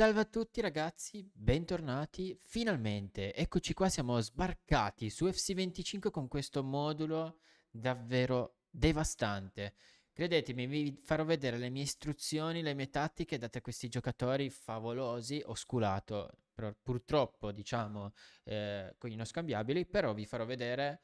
Salve a tutti ragazzi, bentornati. Finalmente, eccoci qua, siamo sbarcati su FC25 con questo modulo davvero devastante. Credetemi, vi farò vedere le mie istruzioni, le mie tattiche date a questi giocatori favolosi. osculato purtroppo, diciamo, eh, con i non scambiabili, però vi farò vedere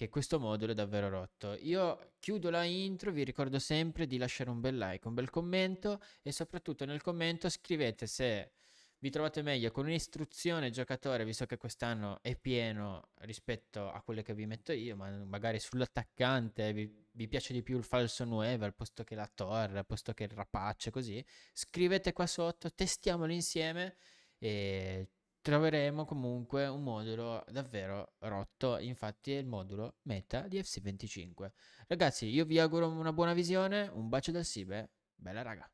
che questo modulo è davvero rotto. Io chiudo la intro, vi ricordo sempre di lasciare un bel like, un bel commento e soprattutto nel commento scrivete se vi trovate meglio con un'istruzione giocatore, visto che quest'anno è pieno rispetto a quelle che vi metto io, ma magari sull'attaccante vi, vi piace di più il falso 9 al posto che la torre, al posto che il rapace, così, scrivete qua sotto, testiamolo insieme e troveremo comunque un modulo davvero rotto, infatti è il modulo meta di FC25. Ragazzi, io vi auguro una buona visione, un bacio dal Sibe, bella raga.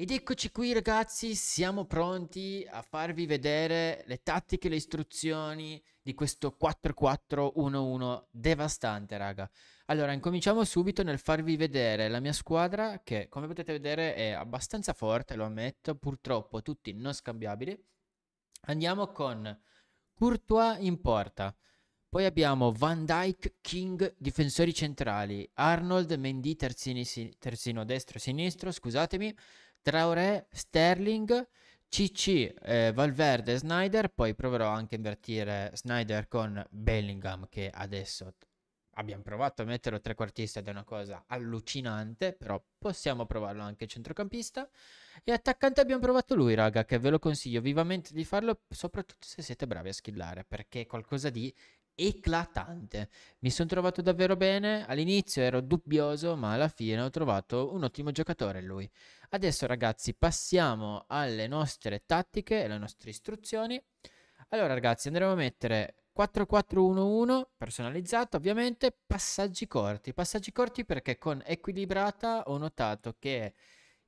Ed eccoci qui ragazzi, siamo pronti a farvi vedere le tattiche, le istruzioni di questo 4-4-1-1 devastante raga. Allora, incominciamo subito nel farvi vedere la mia squadra che come potete vedere è abbastanza forte, lo ammetto, purtroppo tutti non scambiabili. Andiamo con Courtois in porta. Poi abbiamo Van Dyke, King, difensori centrali, Arnold, Mendy, terzini, terzino destro, sinistro, scusatemi, Traoré, Sterling, CC, eh, Valverde, Snyder, poi proverò anche a invertire Snyder con Bellingham che adesso abbiamo provato a metterlo trequartista ed è una cosa allucinante, però possiamo provarlo anche centrocampista. E attaccante abbiamo provato lui, raga, che ve lo consiglio vivamente di farlo, soprattutto se siete bravi a skillare, perché è qualcosa di eclatante. Mi sono trovato davvero bene, all'inizio ero dubbioso, ma alla fine ho trovato un ottimo giocatore lui. Adesso ragazzi passiamo alle nostre tattiche, e alle nostre istruzioni. Allora ragazzi andremo a mettere 4-4-1-1 personalizzato ovviamente, passaggi corti. Passaggi corti perché con equilibrata ho notato che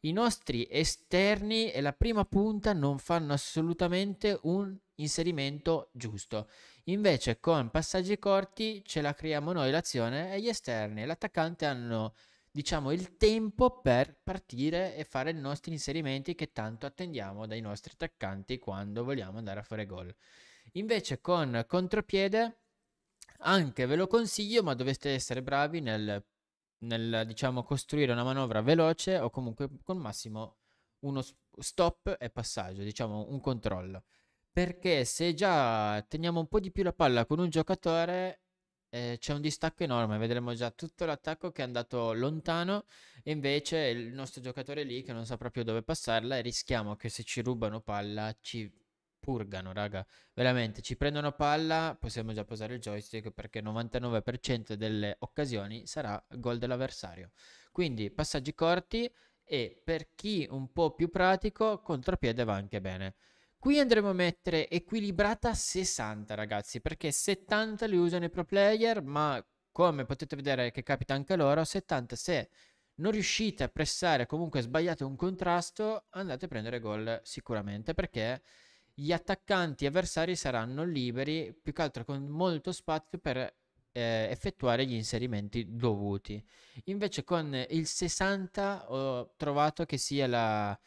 i nostri esterni e la prima punta non fanno assolutamente un inserimento giusto. Invece con passaggi corti ce la creiamo noi l'azione e gli esterni e l'attaccante hanno diciamo il tempo per partire e fare i nostri inserimenti che tanto attendiamo dai nostri attaccanti quando vogliamo andare a fare gol. Invece con contropiede anche ve lo consiglio, ma dovete essere bravi nel nel diciamo costruire una manovra veloce o comunque con massimo uno stop e passaggio, diciamo un controllo. Perché se già teniamo un po' di più la palla con un giocatore eh, c'è un distacco enorme, vedremo già tutto l'attacco che è andato lontano e invece il nostro giocatore lì che non sa proprio dove passarla e rischiamo che se ci rubano palla ci purgano, raga. Veramente, ci prendono palla, possiamo già posare il joystick perché 99% delle occasioni sarà gol dell'avversario. Quindi passaggi corti e per chi un po' più pratico, contropiede va anche bene. Qui andremo a mettere equilibrata 60 ragazzi, perché 70 li usano i pro player, ma come potete vedere che capita anche loro, 70 se non riuscite a pressare, comunque sbagliate un contrasto, andate a prendere gol sicuramente, perché gli attaccanti avversari saranno liberi, più che altro con molto spazio per eh, effettuare gli inserimenti dovuti. Invece con il 60 ho trovato che sia la,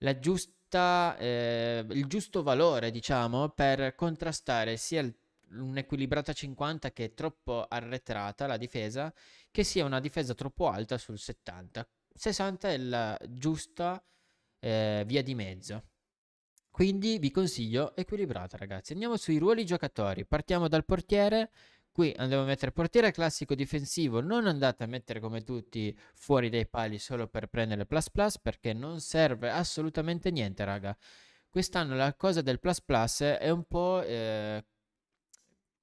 la giusta, eh, il giusto valore, diciamo, per contrastare sia il un'equilibrata 50 che è troppo arretrata la difesa, che sia una difesa troppo alta sul 70. 60 è la giusta eh, via di mezzo. Quindi vi consiglio equilibrata, ragazzi. Andiamo sui ruoli giocatori. Partiamo dal portiere. Qui andiamo a mettere portiere classico difensivo. Non andate a mettere come tutti fuori dai pali solo per prendere il plus plus perché non serve assolutamente niente, raga. Quest'anno la cosa del plus plus è un po'... Eh,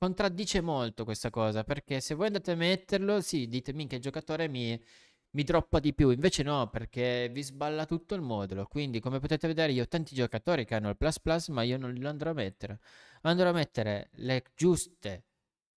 contraddice molto questa cosa perché se voi andate a metterlo, sì, ditemi che il giocatore mi mi droppa di più. Invece no, perché vi sballa tutto il modulo. Quindi, come potete vedere, io ho tanti giocatori che hanno il plus plus, ma io non li andrò a mettere. Andrò a mettere le giuste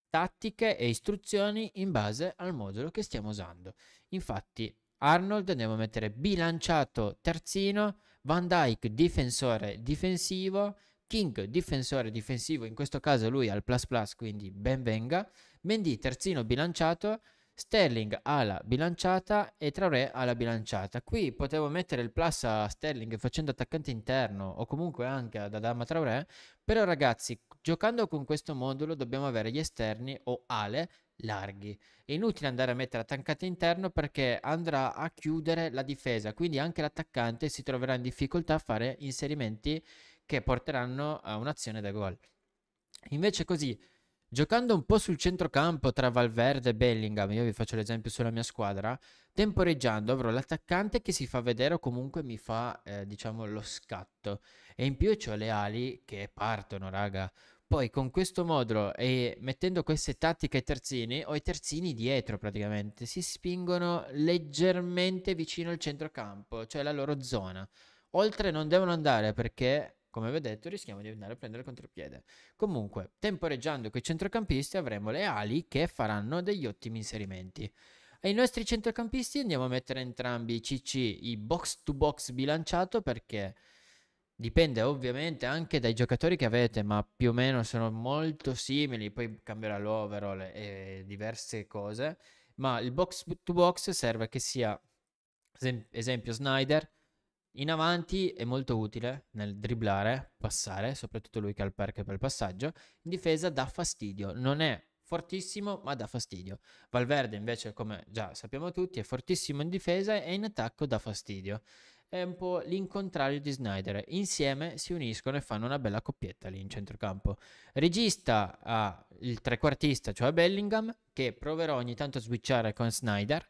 tattiche e istruzioni in base al modulo che stiamo usando. Infatti, Arnold andiamo a mettere bilanciato terzino, Van Dyke difensore difensivo, King difensore difensivo, in questo caso lui ha il plus plus, quindi benvenga, Mendy terzino bilanciato, Sterling alla bilanciata e Traoré alla bilanciata. Qui potevo mettere il plus a Sterling facendo attaccante interno o comunque anche ad Adama Traoré, però ragazzi, giocando con questo modulo dobbiamo avere gli esterni o ale larghi. È inutile andare a mettere attaccante interno perché andrà a chiudere la difesa, quindi anche l'attaccante si troverà in difficoltà a fare inserimenti che porteranno a un'azione da gol. Invece così giocando un po' sul centrocampo tra Valverde e Bellingham, io vi faccio l'esempio sulla mia squadra, temporeggiando avrò l'attaccante che si fa vedere o comunque mi fa, eh, diciamo, lo scatto. E in più ho le ali che partono, raga. Poi con questo modulo e mettendo queste tattiche ai terzini, ho i terzini dietro praticamente, si spingono leggermente vicino al centrocampo, cioè la loro zona. Oltre non devono andare perché come vi ho detto, rischiamo di andare a prendere il contropiede. Comunque, temporeggiando con i centrocampisti, avremo le ali che faranno degli ottimi inserimenti. Ai nostri centrocampisti andiamo a mettere entrambi i CC, i box to box bilanciato perché dipende ovviamente anche dai giocatori che avete, ma più o meno sono molto simili, poi cambierà l'overall e diverse cose, ma il box to box serve che sia esempio Snyder in avanti è molto utile nel dribblare, passare, soprattutto lui che ha il perk per il passaggio. In difesa dà fastidio, non è fortissimo ma dà fastidio. Valverde invece, come già sappiamo tutti, è fortissimo in difesa e in attacco dà fastidio. È un po' l'incontrario di Snyder. Insieme si uniscono e fanno una bella coppietta lì in centrocampo. Regista ha il trequartista, cioè Bellingham, che proverò ogni tanto a switchare con Snyder.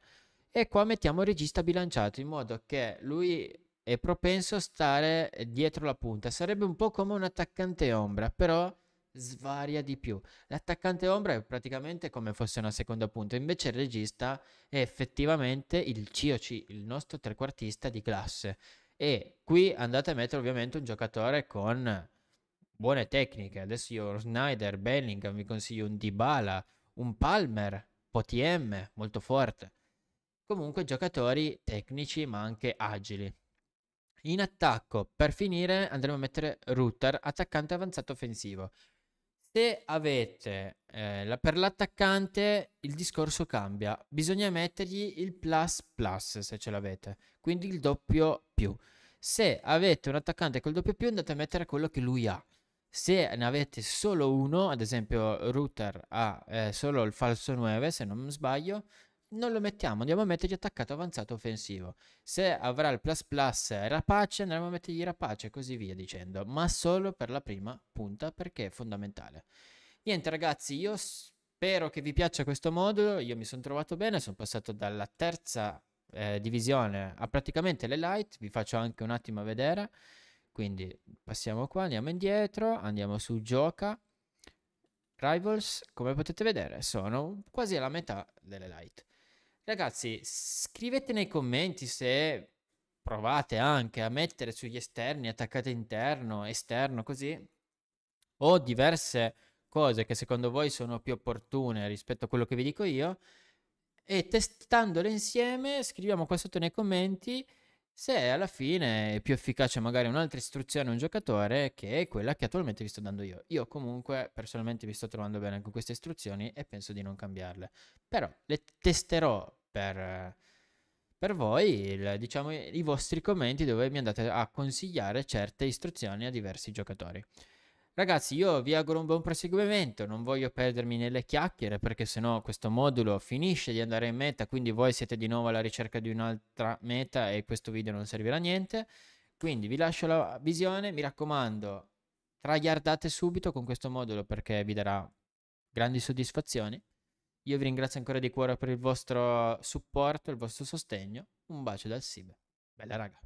E qua mettiamo il regista bilanciato in modo che lui è propenso a stare eh, dietro la punta. Sarebbe un po' come un attaccante ombra, però svaria di più. L'attaccante ombra è praticamente come fosse una seconda punta, invece il regista è effettivamente il COC, il nostro trequartista di classe. E qui andate a mettere ovviamente un giocatore con buone tecniche. Adesso io ho Snyder, Bellingham, vi consiglio un Dybala, un Palmer, Potiem, molto forte. Comunque giocatori tecnici ma anche agili in attacco. Per finire andremo a mettere router, attaccante avanzato offensivo. Se avete eh, la, per l'attaccante il discorso cambia, bisogna mettergli il plus plus se ce l'avete, quindi il doppio più. Se avete un attaccante col doppio più andate a mettere quello che lui ha. Se ne avete solo uno, ad esempio router ha eh, solo il falso 9 se non sbaglio, non lo mettiamo, andiamo a mettergli attaccato avanzato offensivo. Se avrà il plus plus rapace, andiamo a mettergli rapace e così via dicendo, ma solo per la prima punta perché è fondamentale. Niente ragazzi, io spero che vi piaccia questo modulo, io mi sono trovato bene, sono passato dalla terza eh, divisione a praticamente le light, vi faccio anche un attimo vedere. Quindi passiamo qua, andiamo indietro, andiamo su gioca, Rivals, come potete vedere, sono quasi alla metà delle light. Ragazzi, scrivete nei commenti se provate anche a mettere sugli esterni, attaccate interno, esterno, così, o diverse cose che secondo voi sono più opportune rispetto a quello che vi dico io, e testandole insieme scriviamo qua sotto nei commenti se alla fine è più efficace magari un'altra istruzione a un giocatore che è quella che attualmente vi sto dando io. Io comunque personalmente vi sto trovando bene con queste istruzioni e penso di non cambiarle. Però le testerò per, per voi il, diciamo, i vostri commenti dove mi andate a consigliare certe istruzioni a diversi giocatori. Ragazzi, io vi auguro un buon proseguimento, non voglio perdermi nelle chiacchiere perché sennò questo modulo finisce di andare in meta, quindi voi siete di nuovo alla ricerca di un'altra meta e questo video non servirà a niente. Quindi vi lascio la visione, mi raccomando, tryhardate subito con questo modulo perché vi darà grandi soddisfazioni. Io vi ringrazio ancora di cuore per il vostro supporto, il vostro sostegno. Un bacio dal Sibe. Bella raga.